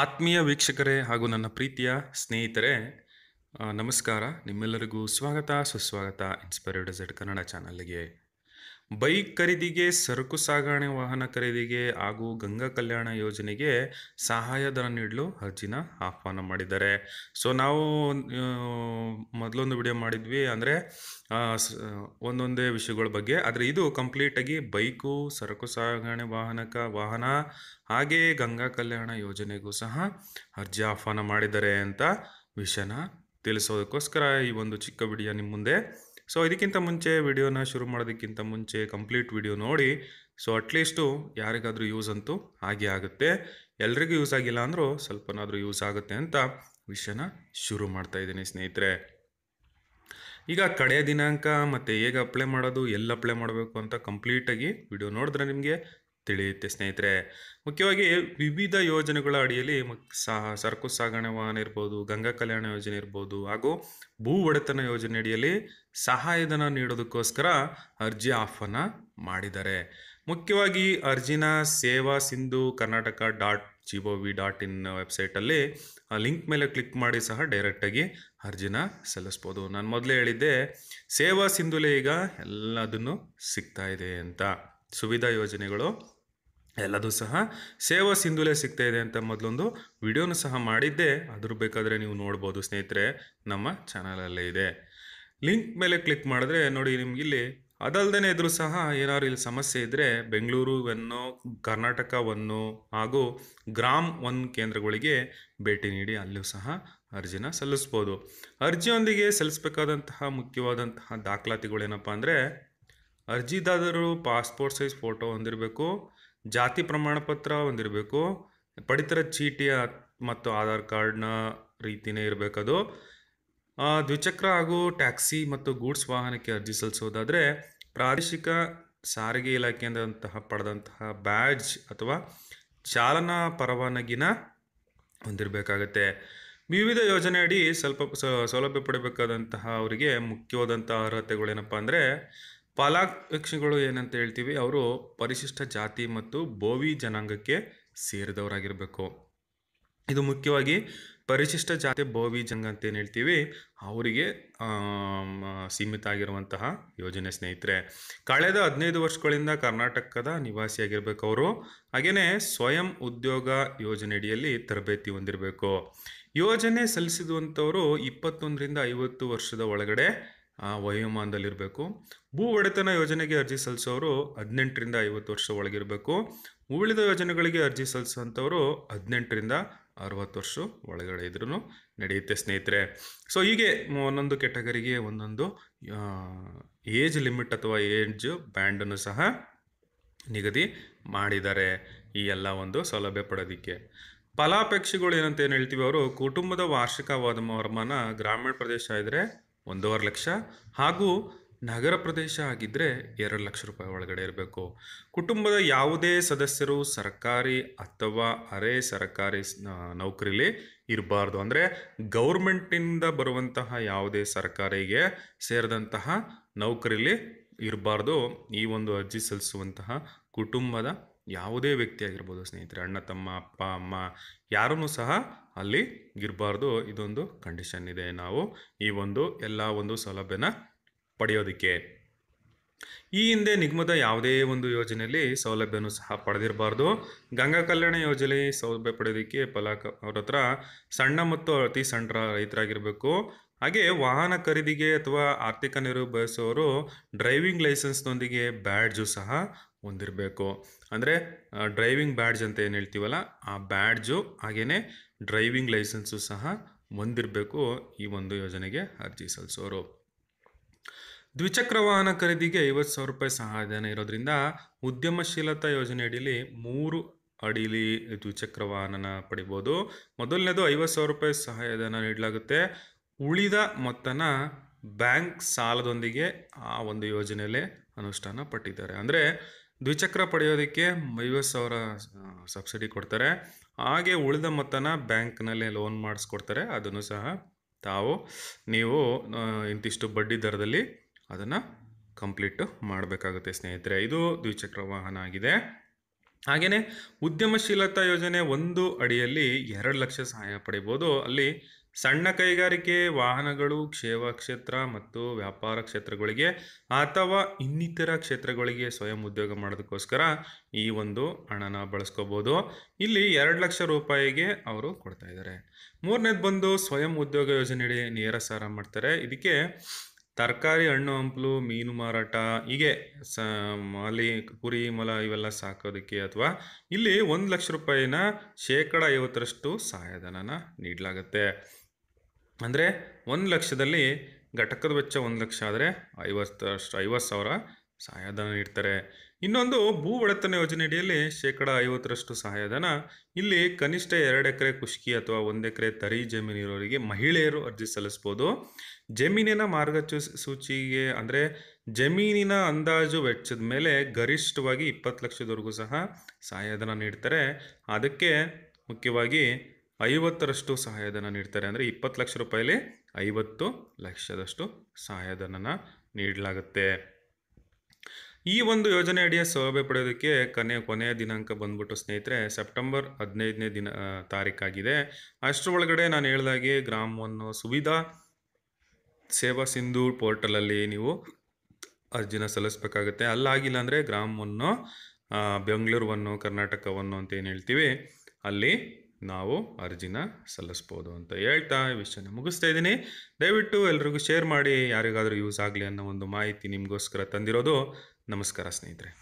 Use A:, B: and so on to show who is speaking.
A: ಆತ್ಮೀಯ ವೀಕ್ಷಕರೇ ಹಾಗೂ ನನ್ನ ಪ್ರೀತಿಯ ಸ್ನೇಹಿತರೆ ನಮಸ್ಕಾರ ನಿಮ್ಮೆಲ್ಲರಿಗೂ ಸ್ವಾಗತ ಸುಸ್ವಾಗತ ಇನ್ಸ್ಪೈರ್ಡ್ ಝೆಡ್ ಕನ್ನಡ ಚಾನಲ್ಗೆ ಬೈಕ್ ಖರೀದಿಗೆ ಸರಕು ಸಾಗಣೆ ವಾಹನ ಖರೀದಿಗೆ ಹಾಗೂ ಗಂಗಾ ಕಲ್ಯಾಣ ಯೋಜನೆಗೆ ಸಹಾಯಧನ ನೀಡಲು ಅರ್ಜಿನ ಆಹ್ವಾನ ಮಾಡಿದ್ದಾರೆ ಸೊ ನಾವು ಮೊದಲೊಂದು ವಿಡಿಯೋ ಮಾಡಿದ್ವಿ ಅಂದರೆ ಒಂದೊಂದೇ ವಿಷಯಗಳ ಬಗ್ಗೆ ಆದರೆ ಇದು ಕಂಪ್ಲೀಟಾಗಿ ಬೈಕು ಸರಕು ಸಾಗಣೆ ವಾಹನಕ ವಾಹನ ಹಾಗೆಯೇ ಗಂಗಾ ಕಲ್ಯಾಣ ಯೋಜನೆಗೂ ಸಹ ಅರ್ಜಿ ಆಹ್ವಾನ ಮಾಡಿದ್ದಾರೆ ಅಂತ ವಿಷಯನ ತಿಳಿಸೋದಕ್ಕೋಸ್ಕರ ಈ ಒಂದು ಚಿಕ್ಕ ವಿಡಿಯೋ ನಿಮ್ಮ ಮುಂದೆ ಸೊ ಇದಕ್ಕಿಂತ ಮುಂಚೆ ವಿಡಿಯೋನ ಶುರು ಮಾಡೋದಕ್ಕಿಂತ ಮುಂಚೆ ಕಂಪ್ಲೀಟ್ ವಿಡಿಯೋ ನೋಡಿ ಸೊ ಅಟ್ಲೀಸ್ಟು ಯಾರಿಗಾದರೂ ಯೂಸ್ ಅಂತೂ ಹಾಗೆ ಆಗುತ್ತೆ ಎಲ್ರಿಗೂ ಯೂಸ್ ಆಗಿಲ್ಲ ಅಂದರೂ ಸ್ವಲ್ಪನಾದರೂ ಯೂಸ್ ಆಗುತ್ತೆ ಅಂತ ವಿಷಯನ ಶುರು ಮಾಡ್ತಾ ಇದ್ದೀನಿ ಸ್ನೇಹಿತರೆ ಈಗ ಕಡೆಯ ದಿನಾಂಕ ಮತ್ತು ಹೇಗೆ ಅಪ್ಲೈ ಮಾಡೋದು ಎಲ್ಲಿ ಅಪ್ಲೈ ಮಾಡಬೇಕು ಅಂತ ಕಂಪ್ಲೀಟಾಗಿ ವಿಡಿಯೋ ನೋಡಿದ್ರೆ ನಿಮಗೆ ತಿಳಿಯುತ್ತೆ ಸ್ನೇಹಿತರೆ ಮುಖ್ಯವಾಗಿ ವಿವಿಧ ಯೋಜನೆಗಳ ಅಡಿಯಲ್ಲಿ ಸಹ ಸರಕು ಸಾಗಣೆ ವಾಹನ ಇರ್ಬೋದು ಗಂಗಾ ಕಲ್ಯಾಣ ಯೋಜನೆ ಇರ್ಬೋದು ಹಾಗೂ ಭೂ ಒಡೆತನ ಯೋಜನೆ ಅಡಿಯಲ್ಲಿ ಸಹಾಯಧನ ನೀಡೋದಕ್ಕೋಸ್ಕರ ಅರ್ಜಿ ಆಫನ್ನು ಮಾಡಿದ್ದಾರೆ ಮುಖ್ಯವಾಗಿ ಅರ್ಜಿನ Seva Sindhu Karnataka dot G O V dot in ವೆಬ್ಸೈಟಲ್ಲಿ ಆ ಲಿಂಕ್ ಮೇಲೆ ಕ್ಲಿಕ್ ಮಾಡಿ ಸಹ ಡೈರೆಕ್ಟಾಗಿ ಅರ್ಜಿನ ಸಲ್ಲಿಸ್ಬೋದು ನಾನು ಮೊದಲೇ ಹೇಳಿದ್ದೆ ಸೇವಾ ಸಿಂಧುಲೇ ಈಗ ಎಲ್ಲದನ್ನು ಸಿಗ್ತಾ ಇದೆ ಅಂತ ಸುವಿಧಾ ಯೋಜನೆಗಳು ಎಲ್ಲದೂ ಸಹ ಸೇವಾ ಸಿಂಧುಲೇ ಸಿಗ್ತಾ ಇದೆ ಅಂತ ಮೊದಲೊಂದು ವಿಡಿಯೋನು ಸಹ ಮಾಡಿದ್ದೆ ಅದ್ರ ಬೇಕಾದರೆ ನೀವು ನೋಡ್ಬೋದು ಸ್ನೇಹಿತರೆ ನಮ್ಮ ಚಾನಲಲ್ಲೇ ಇದೆ ಲಿಂಕ್ ಮೇಲೆ ಕ್ಲಿಕ್ ಮಾಡಿದ್ರೆ ನೋಡಿ ನಿಮಗಿಲ್ಲಿ ಅದಲ್ಲದೆ ಇದ್ರೂ ಸಹ ಏನಾದ್ರು ಇಲ್ಲಿ ಸಮಸ್ಯೆ ಇದ್ದರೆ ಬೆಂಗಳೂರು ವನ್ನು ಕರ್ನಾಟಕ ಹಾಗೂ ಗ್ರಾಮ್ ಒನ್ ಕೇಂದ್ರಗಳಿಗೆ ಭೇಟಿ ನೀಡಿ ಅಲ್ಲಿಯೂ ಸಹ ಅರ್ಜಿನ ಸಲ್ಲಿಸ್ಬೋದು ಅರ್ಜಿಯೊಂದಿಗೆ ಸಲ್ಲಿಸಬೇಕಾದಂತಹ ಮುಖ್ಯವಾದಂತಹ ದಾಖಲಾತಿಗಳೇನಪ್ಪ ಅಂದರೆ ಅರ್ಜಿದಾರರು ಪಾಸ್ಪೋರ್ಟ್ ಸೈಜ್ ಫೋಟೋ ಹೊಂದಿರಬೇಕು ಜಾತಿ ಪ್ರಮಾಣ ಪತ್ರ ಒಂದಿರಬೇಕು ಪಡಿತರ ಚೀಟಿ ಮತ್ತು ಆಧಾರ್ ಕಾರ್ಡ್ನ ರೀತಿಯೇ ಇರಬೇಕದು ದ್ವಿಚಕ್ರ ಹಾಗೂ ಟ್ಯಾಕ್ಸಿ ಮತ್ತು ಗೂಡ್ಸ್ ವಾಹನಕ್ಕೆ ಅರ್ಜಿ ಸಲ್ಲಿಸೋದಾದರೆ ಪ್ರಾದೇಶಿಕ ಸಾರಿಗೆ ಇಲಾಖೆಯಿಂದಂತಹ ಪಡೆದಂತಹ ಬ್ಯಾಡ್ಜ್ ಅಥವಾ ಚಾಲನಾ ಪರವಾನಗಿನ ಹೊಂದಿರಬೇಕಾಗತ್ತೆ ವಿವಿಧ ಅಡಿ ಸ್ವಲ್ಪ ಸೌಲಭ್ಯ ಪಡಬೇಕಾದಂತಹ ಅವರಿಗೆ ಮುಖ್ಯವಾದಂಥ ಅರ್ಹತೆಗಳೇನಪ್ಪ ಅಂದರೆ ಫಲಾಪೇಕ್ಷಿಗಳು ಏನಂತ ಹೇಳ್ತೀವಿ ಅವರು ಪರಿಶಿಷ್ಟ ಜಾತಿ ಮತ್ತು ಬೋವಿ ಜನಾಂಗಕ್ಕೆ ಸೇರಿದವರಾಗಿರಬೇಕು ಇದು ಮುಖ್ಯವಾಗಿ ಪರಿಶಿಷ್ಟ ಜಾತಿ ಬೋವಿ ಜಂಗ ಅಂತ ಏನು ಹೇಳ್ತೀವಿ ಅವರಿಗೆ ಸೀಮಿತ ಆಗಿರುವಂತಹ ಯೋಜನೆ ಸ್ನೇಹಿತರೆ ಕಳೆದ ಹದಿನೈದು ವರ್ಷಗಳಿಂದ ಕರ್ನಾಟಕದ ನಿವಾಸಿಯಾಗಿರಬೇಕು ಅವರು ಹಾಗೆಯೇ ಸ್ವಯಂ ಉದ್ಯೋಗ ಯೋಜನೆಯಡಿಯಲ್ಲಿ ತರಬೇತಿ ಹೊಂದಿರಬೇಕು ಯೋಜನೆ ಸಲ್ಲಿಸಿದಂಥವರು ಇಪ್ಪತ್ತೊಂದರಿಂದ ಐವತ್ತು ವರ್ಷದ ಒಳಗಡೆ ವಯೋಮಾನದಲ್ಲಿರಬೇಕು ಭೂ ಒಡೆತನ ಯೋಜನೆಗೆ ಅರ್ಜಿ ಸಲ್ಲಿಸೋರು ಹದಿನೆಂಟರಿಂದ ಐವತ್ತು ವರ್ಷ ಒಳಗಿರಬೇಕು ಉಳಿದ ಯೋಜನೆಗಳಿಗೆ ಅರ್ಜಿ ಸಲ್ಲಿಸೋಂಥವ್ರು ಹದಿನೆಂಟರಿಂದ ಅರವತ್ತು ವರ್ಷ ಒಳಗಡೆ ಇದ್ರೂ ನಡೆಯುತ್ತೆ ಸ್ನೇಹಿತರೆ ಸೊ ಹೀಗೆ ಒಂದೊಂದು ಕೆಟಗರಿಗೆ ಒಂದೊಂದು ಏಜ್ ಲಿಮಿಟ್ ಅಥವಾ ಏಜ್ ಬ್ಯಾಂಡನ್ನು ಸಹ ನಿಗದಿ ಮಾಡಿದ್ದಾರೆ ಈ ಎಲ್ಲ ಒಂದು ಸೌಲಭ್ಯ ಪಡೋದಿಕ್ಕೆ ಫಲಾಪೇಕ್ಷಿಗಳು ಏನಂತ ಏನು ಹೇಳ್ತೀವಿ ಅವರು ಕುಟುಂಬದ ವಾರ್ಷಿಕ ವರಮಾನ ಗ್ರಾಮೀಣ ಪ್ರದೇಶ ಇದ್ದರೆ ಒಂದೂವರೆ ಲಕ್ಷ ಹಾಗೂ ನಗರ ಪ್ರದೇಶ ಆಗಿದ್ದರೆ ಎರಡು ಲಕ್ಷ ರೂಪಾಯಿ ಒಳಗಡೆ ಇರಬೇಕು ಕುಟುಂಬದ ಯಾವುದೇ ಸದಸ್ಯರು ಸರ್ಕಾರಿ ಅಥವಾ ಅರೆ ಸರ್ಕಾರಿ ನೌಕರಿಲಿ ಇರಬಾರ್ದು ಅಂದರೆ ಗೌರ್ಮೆಂಟಿಂದ ಬರುವಂತಹ ಯಾವುದೇ ಸರ್ಕಾರಿಗೆ ಸೇರಿದಂತಹ ನೌಕರಿಲಿ ಇರಬಾರ್ದು ಈ ಒಂದು ಅರ್ಜಿ ಸಲ್ಲಿಸುವಂತಹ ಕುಟುಂಬದ ಯಾವುದೇ ವ್ಯಕ್ತಿ ಆಗಿರ್ಬೋದು ಸ್ನೇಹಿತರೆ ಅಣ್ಣ ತಮ್ಮ ಅಪ್ಪ ಅಮ್ಮ ಯಾರನ್ನು ಸಹ ಅಲ್ಲಿ ಇರಬಾರ್ದು ಇದೊಂದು ಕಂಡೀಷನ್ ಇದೆ ನಾವು ಈ ಒಂದು ಎಲ್ಲ ಒಂದು ಸೌಲಭ್ಯನ ಪಡೆಯೋದಕ್ಕೆ ಈ ಹಿಂದೆ ನಿಗಮದ ಯಾವುದೇ ಒಂದು ಯೋಜನೆಯಲ್ಲಿ ಸೌಲಭ್ಯನೂ ಸಹ ಪಡೆದಿರಬಾರ್ದು ಗಂಗಾ ಕಲ್ಯಾಣ ಯೋಜನೆ ಸೌಲಭ್ಯ ಪಡೆಯೋದಕ್ಕೆ ಫಲಕ ಅವ್ರ ಹತ್ರ ಸಣ್ಣ ಮತ್ತು ಅತಿ ಸಣ್ಣ ರೈತರಾಗಿರಬೇಕು ಹಾಗೆ ವಾಹನ ಖರೀದಿಗೆ ಅಥವಾ ಆರ್ಥಿಕ ನೆರವು ಬಯಸುವವರು ಡ್ರೈವಿಂಗ್ ಲೈಸೆನ್ಸ್ನೊಂದಿಗೆ ಬ್ಯಾಡ್ಜು ಸಹ ಹೊಂದಿರಬೇಕು ಅಂದರೆ ಡ್ರೈವಿಂಗ್ ಬ್ಯಾಡ್ಜ್ ಅಂತ ಏನು ಹೇಳ್ತೀವಲ್ಲ ಆ ಬ್ಯಾಡ್ಜು ಹಾಗೆಯೇ ಡ್ರೈವಿಂಗ್ ಲೈಸೆನ್ಸು ಸಹ ಹೊಂದಿರಬೇಕು ಈ ಒಂದು ಯೋಜನೆಗೆ ಅರ್ಜಿ ಸಲ್ಲಿಸೋರು ದ್ವಿಚಕ್ರ ವಾಹನ ಖರೀದಿಗೆ ಐವತ್ತು ಸಾವಿರ ರೂಪಾಯಿ ಸಹಾಯಧನ ಇರೋದ್ರಿಂದ ಉದ್ಯಮಶೀಲತಾ ಯೋಜನೆ ಅಡಿಯಲ್ಲಿ ಮೂರು ಅಡಿಲಿ ದ್ವಿಚಕ್ರ ವಾಹನನ ಪಡಿಬೋದು ಮೊದಲನೇದು ಐವತ್ತು ಸಾವಿರ ರೂಪಾಯಿ ಸಹಾಯಧನ ನೀಡಲಾಗುತ್ತೆ ಉಳಿದ ಮೊತ್ತನ ಬ್ಯಾಂಕ್ ಸಾಲದೊಂದಿಗೆ ಆ ಒಂದು ಯೋಜನೆಯಲ್ಲೇ ಅನುಷ್ಠಾನ ಪಟ್ಟಿದ್ದಾರೆ ಅಂದರೆ ದ್ವಿಚಕ್ರ ಪಡೆಯೋದಕ್ಕೆ ಐವತ್ತು ಸಾವಿರ ಸಬ್ಸಿಡಿ ಕೊಡ್ತಾರೆ ಹಾಗೆ ಉಳಿದ ಮೊತ್ತನ ಬ್ಯಾಂಕ್ನಲ್ಲಿ ಲೋನ್ ಮಾಡಿಸ್ಕೊಡ್ತಾರೆ ಅದನ್ನು ಸಹ ತಾವು ನೀವು ಇಂತಿಷ್ಟು ಬಡ್ಡಿ ದರದಲ್ಲಿ ಅದನ್ನು ಕಂಪ್ಲೀಟು ಮಾಡಬೇಕಾಗುತ್ತೆ ಸ್ನೇಹಿತರೆ ಇದು ದ್ವಿಚಕ್ರ ವಾಹನ ಆಗಿದೆ ಹಾಗೆಯೇ ಉದ್ಯಮಶೀಲತಾ ಯೋಜನೆ ಒಂದು ಅಡಿಯಲ್ಲಿ ಎರಡು ಲಕ್ಷ ಸಹಾಯ ಪಡಿಬೋದು ಅಲ್ಲಿ ಸಣ್ಣ ಕೈಗಾರಿಕೆ ವಾಹನಗಳು ಕ್ಷೇಮ ಕ್ಷೇತ್ರ ಮತ್ತು ವ್ಯಾಪಾರ ಕ್ಷೇತ್ರಗಳಿಗೆ ಅಥವಾ ಇನ್ನಿತರ ಕ್ಷೇತ್ರಗಳಿಗೆ ಸ್ವಯಂ ಉದ್ಯೋಗ ಮಾಡೋದಕ್ಕೋಸ್ಕರ ಈ ಒಂದು ಹಣನ ಬಳಸ್ಕೋಬೋದು ಇಲ್ಲಿ ಎರಡು ಲಕ್ಷ ರೂಪಾಯಿಗೆ ಅವರು ಕೊಡ್ತಾ ಇದ್ದಾರೆ ಮೂರನೇದು ಬಂದು ಸ್ವಯಂ ಉದ್ಯೋಗ ಯೋಜನೆಯಡಿ ನೇರ ಸಾರ ಮಾಡ್ತಾರೆ ಇದಕ್ಕೆ ತರಕಾರಿ ಹಣ್ಣು ಹಂಪಲು ಮೀನು ಮಾರಾಟ ಹೀಗೆ ಸ ಮಾಲಿ ಕುರಿ ಮೊಲ ಇವೆಲ್ಲ ಸಾಕೋದಕ್ಕೆ ಅಥವಾ ಇಲ್ಲಿ ಒಂದು ಲಕ್ಷ ರೂಪಾಯಿನ ಶೇಕಡ ಐವತ್ತರಷ್ಟು ಸಹಾಯಧನನ ನೀಡಲಾಗತ್ತೆ ಅಂದರೆ ಒಂದು ಲಕ್ಷದಲ್ಲಿ ಘಟಕದ ವೆಚ್ಚ ಒಂದು ಲಕ್ಷ ಆದರೆ ಐವತ್ತರಷ್ಟು ಐವತ್ತು ಸಾವಿರ ಸಹಾಯಧನ ನೀಡ್ತಾರೆ ಇನ್ನೊಂದು ಭೂ ಒಡೆತನ ಯೋಜನೆಯಡಿಯಲ್ಲಿ ಶೇಕಡ ಐವತ್ತರಷ್ಟು ಸಹಾಯಧನ ಇಲ್ಲಿ ಕನಿಷ್ಠ ಎರಡು ಎಕರೆ ಕುಷ್ಕಿ ಅಥವಾ ಒಂದು ಎಕರೆ ತರಿ ಜಮೀನು ಇರೋರಿಗೆ ಮಹಿಳೆಯರು ಅರ್ಜಿ ಸಲ್ಲಿಸ್ಬೋದು ಜಮೀನಿನ ಮಾರ್ಗ ಸೂಚಿಗೆ ಅಂದರೆ ಜಮೀನಿನ ಅಂದಾಜು ವೆಚ್ಚದ ಮೇಲೆ ಗರಿಷ್ಠವಾಗಿ ಇಪ್ಪತ್ತು ಲಕ್ಷದವರೆಗೂ ಸಹ ಸಹಾಯಧನ ನೀಡ್ತಾರೆ ಅದಕ್ಕೆ ಮುಖ್ಯವಾಗಿ ಐವತ್ತರಷ್ಟು ಸಹಾಯಧನ ನೀಡ್ತಾರೆ ಅಂದರೆ ಇಪ್ಪತ್ತು ಲಕ್ಷ ರೂಪಾಯಲ್ಲಿ ಐವತ್ತು ಲಕ್ಷದಷ್ಟು ಸಹಾಯಧನನ ನೀಡಲಾಗುತ್ತೆ ಈ ಒಂದು ಯೋಜನೆ ಅಡಿಯ ಸೌಲಭ್ಯ ಪಡೆಯೋದಕ್ಕೆ ಕೊನೆ ಕೊನೆಯ ದಿನಾಂಕ ಬಂದ್ಬಿಟ್ಟು ಸ್ನೇಹಿತರೆ ಸೆಪ್ಟೆಂಬರ್ ಹದಿನೈದನೇ ದಿನ ತಾರೀಕಾಗಿದೆ ಒಳಗಡೆ ನಾನು ಹೇಳ್ದಾಗೆ ಗ್ರಾಮವನ್ನು ಸುವಿಧಾ ಸೇವಾ ಸಿಂಧು ಪೋರ್ಟಲಲ್ಲಿ ನೀವು ಅರ್ಜಿನ ಸಲ್ಲಿಸ್ಬೇಕಾಗುತ್ತೆ ಅಲ್ಲಾಗಿಲ್ಲ ಅಂದರೆ ಗ್ರಾಮವನ್ನು ಬೆಂಗಳೂರು ಕರ್ನಾಟಕವನ್ನು ಅಂತ ಏನು ಹೇಳ್ತೀವಿ ಅಲ್ಲಿ ನಾವು ಅರ್ಜಿನ ಸಲ್ಲಿಸ್ಬೋದು ಅಂತ ಹೇಳ್ತಾ ವಿಷಯನ ಮುಗಿಸ್ತಾ ಇದ್ದೀನಿ ದಯವಿಟ್ಟು ಎಲ್ರಿಗೂ ಶೇರ್ ಮಾಡಿ ಯಾರಿಗಾದರೂ ಯೂಸ್ ಆಗಲಿ ಅನ್ನೋ ಒಂದು ಮಾಹಿತಿ ನಿಮಗೋಸ್ಕರ ತಂದಿರೋದು ನಮಸ್ಕಾರ ಸ್ನೇಹಿತರೆ